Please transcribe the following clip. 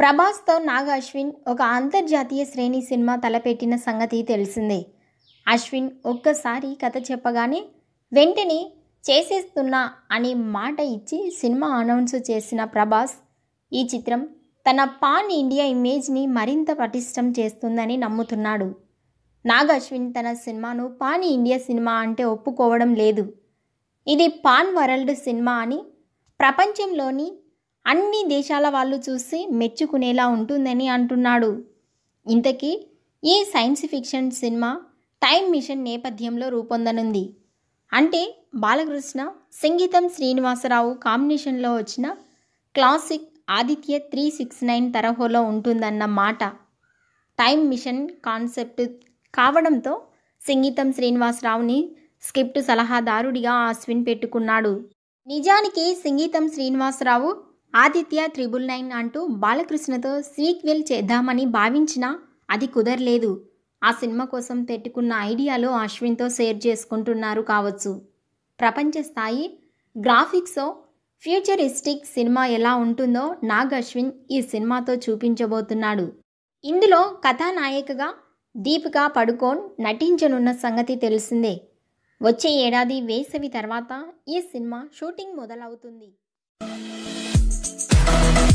ప్రభాస్తో నాగ అశ్విన్ ఒక అంతర్జాతీయ శ్రేణి సినిమా తలపెట్టిన సంగతి తెలిసిందే అశ్విన్ ఒక్కసారి కథ చెప్పగానే వెంటనే చేసేస్తున్నా అనే మాట ఇచ్చి సినిమా అనౌన్స్ చేసిన ప్రభాస్ ఈ చిత్రం తన పాన్ ఇండియా ఇమేజ్ని మరింత పటిష్టం చేస్తుందని నమ్ముతున్నాడు నాగ్ అశ్విన్ తన సినిమాను పాన్ ఇండియా సినిమా అంటే ఒప్పుకోవడం లేదు ఇది పాన్ వరల్డ్ సినిమా అని ప్రపంచంలోని అన్ని దేశాల వాళ్ళు చూసి మెచ్చుకునేలా ఉంటుందని అంటున్నాడు ఇంతకీ ఈ science fiction cinema time machine నేపథ్యంలో రూపొందనుంది అంటే బాలకృష్ణ సంగీతం శ్రీనివాసరావు కాంబినేషన్లో వచ్చిన classic Aditya three six nine తరహోలో ఉంటుందన్న మాట టైం మిషన్ కాన్సెప్ట్ కావడంతో సంగీతం శ్రీనివాసరావుని స్క్రిప్ట్ సలహాదారుడిగా ఆశ్విన్ పెట్టుకున్నాడు నిజానికి సంగీతం శ్రీనివాసరావు ఆదిత్య త్రిబుల్ నైన్ అంటూ బాలకృష్ణతో సీక్వెల్ చేద్దామని భావించినా అది కుదరలేదు ఆ సినిమా కోసం పెట్టుకున్న ఐడియాలో అశ్విన్తో షేర్ చేసుకుంటున్నారు కావచ్చు ప్రపంచ స్థాయి గ్రాఫిక్స్తో ఫ్యూచరిస్టిక్ సినిమా ఎలా ఉంటుందో నాగ్ అశ్విన్ ఈ సినిమాతో చూపించబోతున్నాడు ఇందులో కథానాయికగా దీపికా పడుకోన్ నటించనున్న సంగతి తెలిసిందే వచ్చే ఏడాది వేసవి తర్వాత ఈ సినిమా షూటింగ్ మొదలవుతుంది Thank you.